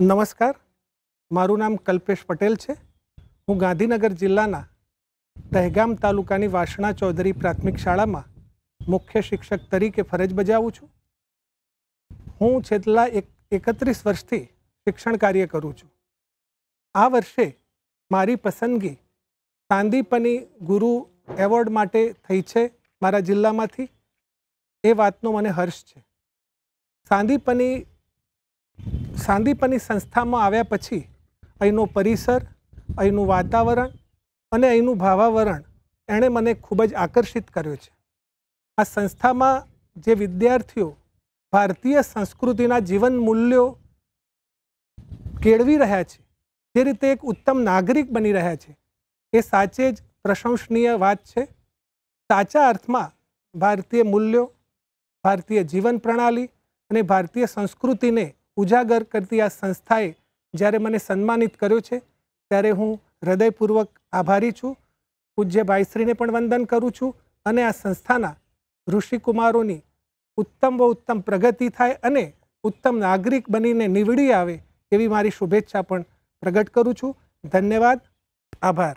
नमस्कार મારું નામ કલ્પેશ પટેલ છે હું ગાંધીનગર જિલ્લાના તહેગામ તાલુકાની વાસના ચોધરી પ્રાથમિક શાળામાં મુખ્ય શિક્ષક તરીકે ફરજ બજાવું છું હું છેલ્લા 1 31 વર્ષથી શિક્ષણ કાર્ય કરું છું આ વર્ષે મારી પસંદગી સાંદિપની ગુરુ એવોર્ડ માટે થઈ છે મારા જિલ્લામાંથી એ વાતનો મને हर्ष છે સાંદિપની सांदीपनी संस्था માં આવ્યા પછી આйно પરિસર આйно વાતાવરણ અને આйно ભાવાવરણ એણે મને ખૂબ જ આકર્ષિત કર્યું છે આ સંસ્થામાં જે વિદ્યાર્થીઓ ભારતીય સંસ્કૃતિના જીવન મૂલ્યો કેળવી રહ્યા છે તે રીતે એક ઉત્તમ નાગરિક બની રહ્યા છે એ સાચે જ પ્રશંસનીય વાત છે સાચા અર્થમાં ભારતીય મૂલ્યો ભારતીય જીવન પ્રણાલી અને ભારતીય સંસ્કૃતિને पूजा घर करती આ સંસ્થાએ જારે મને સન્માનિત કર્યો છે ત્યારે હું હૃદયપૂર્વક આભારી છું પૂજ્ય ભાઈстриને પણ વંદન કરું છું અને આ સંસ્થાના ઋષિકુમારોની ઉત્તમ બૌ ઉત્તમ પ્રગતિ થાય અને ઉત્તમ નાગરિક બનીને નિવડી આવે તેવી મારી શુભેચ્છા પણ પ્રગટ કરું છું ધન્યવાદ આભાર